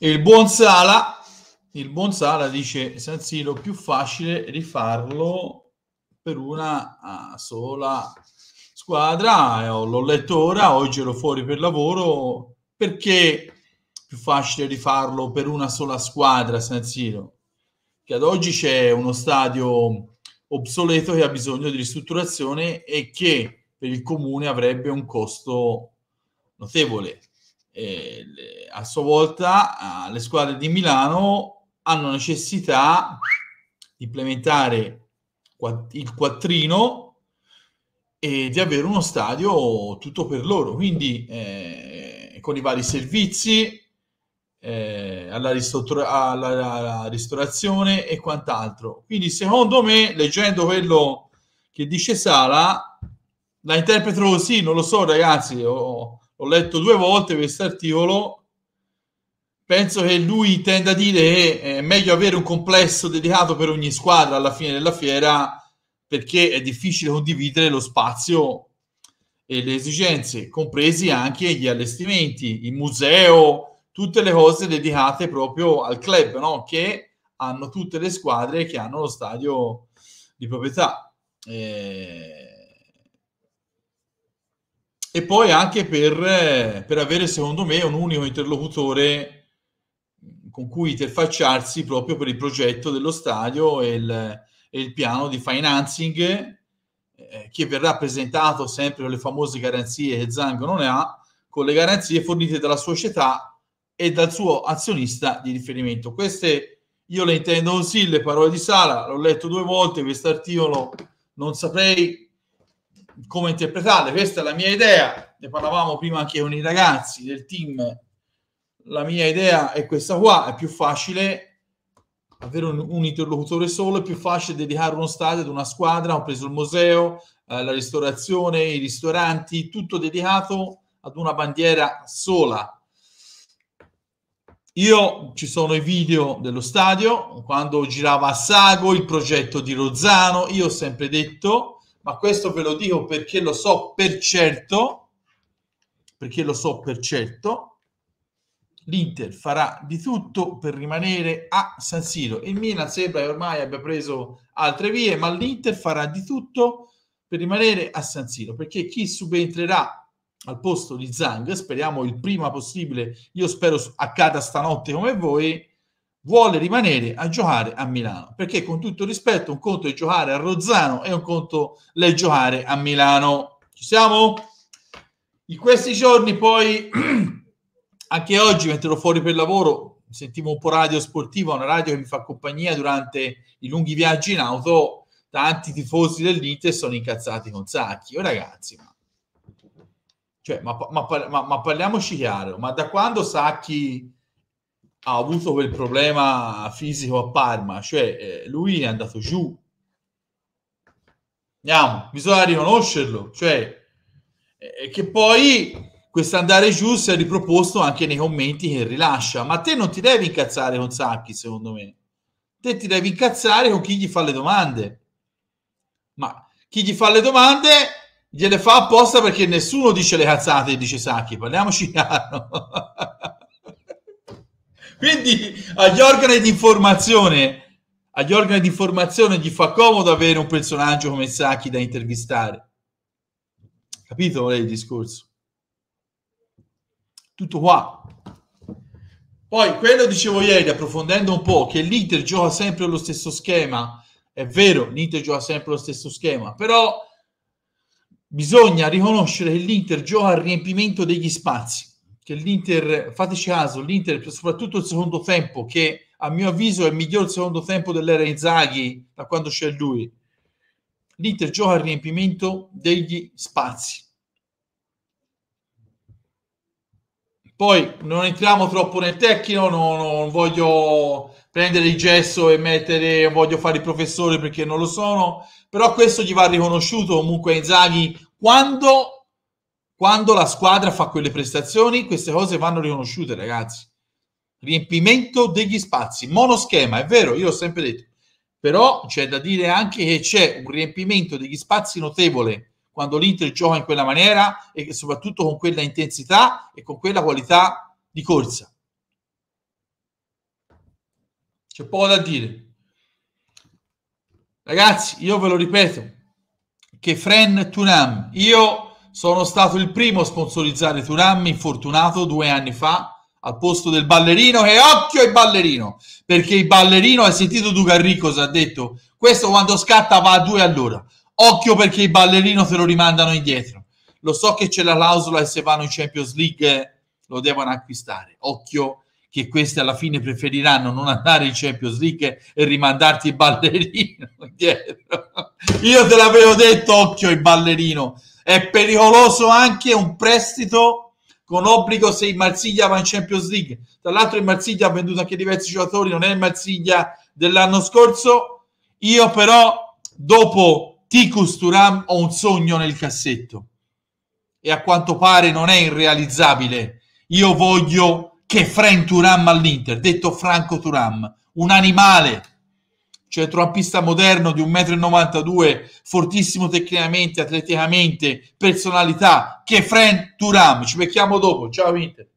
il buon Sala, il buon Sala dice San Siro più facile rifarlo per una ah, sola squadra, eh, l'ho letto ora, oggi ero fuori per lavoro, perché più facile rifarlo per una sola squadra San Siro? Che ad oggi c'è uno stadio obsoleto che ha bisogno di ristrutturazione e che per il comune avrebbe un costo notevole a sua volta le squadre di Milano hanno necessità di implementare il quattrino e di avere uno stadio tutto per loro, quindi eh, con i vari servizi, eh, alla, ristora- alla, alla, ristorazione e quant'altro. Quindi secondo me, leggendo quello che dice Sala, la interpreto così, non lo so ragazzi, ho, L'ho letto due volte questo articolo. Penso che lui tenda a dire che è meglio avere un complesso dedicato per ogni squadra alla fine della fiera perché è difficile condividere lo spazio e le esigenze, compresi anche gli allestimenti, il museo, tutte le cose dedicate proprio al club, no? che hanno tutte le squadre che hanno lo stadio di proprietà. Eh, e poi anche per, eh, per avere, secondo me, un unico interlocutore con cui interfacciarsi proprio per il progetto dello stadio e il, e il piano di financing eh, che verrà presentato sempre con le famose garanzie che Zango non ha, con le garanzie fornite dalla società e dal suo azionista di riferimento. Queste io le intendo così, le parole di Sara, l'ho letto due volte, questo articolo non saprei come interpretarle, questa è la mia idea, ne parlavamo prima anche con i ragazzi del team, la mia idea è questa qua, è più facile avere un, un interlocutore solo, è più facile dedicare uno stadio ad una squadra, ho preso il museo, eh, la ristorazione, i ristoranti, tutto dedicato ad una bandiera sola. Io ci sono i video dello stadio, quando girava a Sago il progetto di Rozzano, io ho sempre detto ma questo ve lo dico perché lo so per certo, perché lo so per certo, l'Inter farà di tutto per rimanere a San Siro. Il Milan sembra che ormai abbia preso altre vie, ma l'Inter farà di tutto per rimanere a San Siro, perché chi subentrerà al posto di Zang, speriamo il prima possibile, io spero accada stanotte come voi, vuole rimanere a giocare a Milano, perché con tutto rispetto un conto è giocare a Rozzano e un conto è giocare a Milano. Ci siamo? In questi giorni poi, anche oggi, mentre ero fuori per lavoro, sentivo un po' radio sportiva, una radio che mi fa compagnia durante i lunghi viaggi in auto, tanti tifosi dell'Inter sono incazzati con Sacchi. Oh ragazzi, ma... Cioè, ma, ma, ma parliamoci chiaro, ma da quando Sacchi ha avuto quel problema fisico a Parma, cioè eh, lui è andato giù. Andiamo, bisogna riconoscerlo, cioè eh, che poi questo andare giù si è riproposto anche nei commenti che rilascia, ma te non ti devi incazzare con Sacchi, secondo me. Te ti devi incazzare con chi gli fa le domande. Ma chi gli fa le domande gliele fa apposta perché nessuno dice le cazzate e dice Sacchi, parliamoci chiaro. Quindi agli organi di informazione agli organi di formazione gli fa comodo avere un personaggio come Sacchi da intervistare. Capito qual è il discorso? Tutto qua. Poi quello dicevo ieri, approfondendo un po', che l'Inter gioca sempre lo stesso schema. È vero, l'Inter gioca sempre lo stesso schema, però bisogna riconoscere che l'Inter gioca al riempimento degli spazi che l'Inter, fateci caso, l'Inter soprattutto il secondo tempo, che a mio avviso è il miglior secondo tempo dell'era Inzaghi da quando c'è lui, l'Inter gioca al riempimento degli spazi. Poi non entriamo troppo nel tecnico, non, non voglio prendere il gesso e mettere, voglio fare il professore perché non lo sono, però questo gli va riconosciuto comunque a Inzaghi quando quando la squadra fa quelle prestazioni, queste cose vanno riconosciute, ragazzi. Riempimento degli spazi, monoschema, è vero, io ho sempre detto, però c'è da dire anche che c'è un riempimento degli spazi notevole quando l'Inter gioca in quella maniera e soprattutto con quella intensità e con quella qualità di corsa. C'è poco da dire. Ragazzi, io ve lo ripeto, che Fren Tunam, io sono stato il primo a sponsorizzare Turam infortunato due anni fa al posto del ballerino e occhio ai ballerino perché il ballerino ha sentito Dugarri cosa ha detto questo quando scatta va a due all'ora occhio perché il ballerino te lo rimandano indietro lo so che c'è la clausola e se vanno in Champions League eh, lo devono acquistare occhio che questi alla fine preferiranno non andare in Champions League e rimandarti il ballerino indietro io te l'avevo detto occhio il ballerino è pericoloso anche un prestito con obbligo se il Marsiglia va in Champions League. Tra l'altro il Marsiglia ha venduto anche diversi giocatori, non è il Marsiglia dell'anno scorso. Io però dopo Ticus Turam ho un sogno nel cassetto e a quanto pare non è irrealizzabile. Io voglio che Frank Turam all'Inter, detto Franco Turam, un animale centrocampista cioè, moderno di 1,92 m, fortissimo tecnicamente, atleticamente, personalità, che è Fren Turam. Ci becchiamo dopo. Ciao Inter.